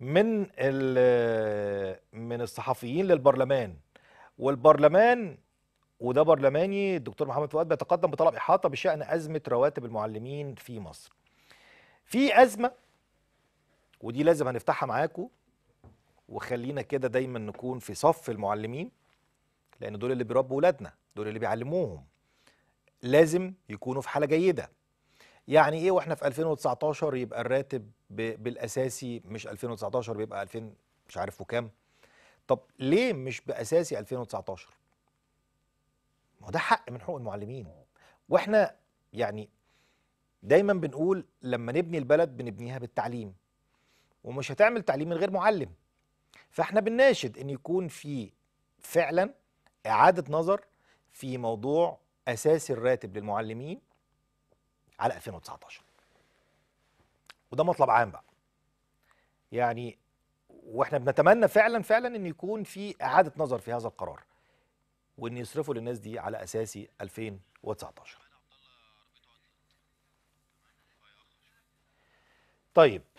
من من الصحفيين للبرلمان والبرلمان وده برلماني الدكتور محمد فؤاد بيتقدم بطلب احاطه بشان ازمه رواتب المعلمين في مصر. في ازمه ودي لازم هنفتحها معاكم وخلينا كده دايما نكون في صف المعلمين لان دول اللي بيربوا ولادنا دول اللي بيعلموهم لازم يكونوا في حاله جيده يعني ايه واحنا في 2019 يبقى الراتب بالاساسي مش 2019 بيبقى 2000 مش عارف وكام طب ليه مش باساسي 2019 ما ده حق من حقوق المعلمين واحنا يعني دايما بنقول لما نبني البلد بنبنيها بالتعليم ومش هتعمل تعليم من غير معلم فاحنا بنناشد ان يكون في فعلا اعاده نظر في موضوع اساسي الراتب للمعلمين على 2019 وده مطلب عام بقى يعني واحنا بنتمنى فعلا فعلا ان يكون في اعاده نظر في هذا القرار وان يصرفوا للناس دي على اساسي 2019 طيب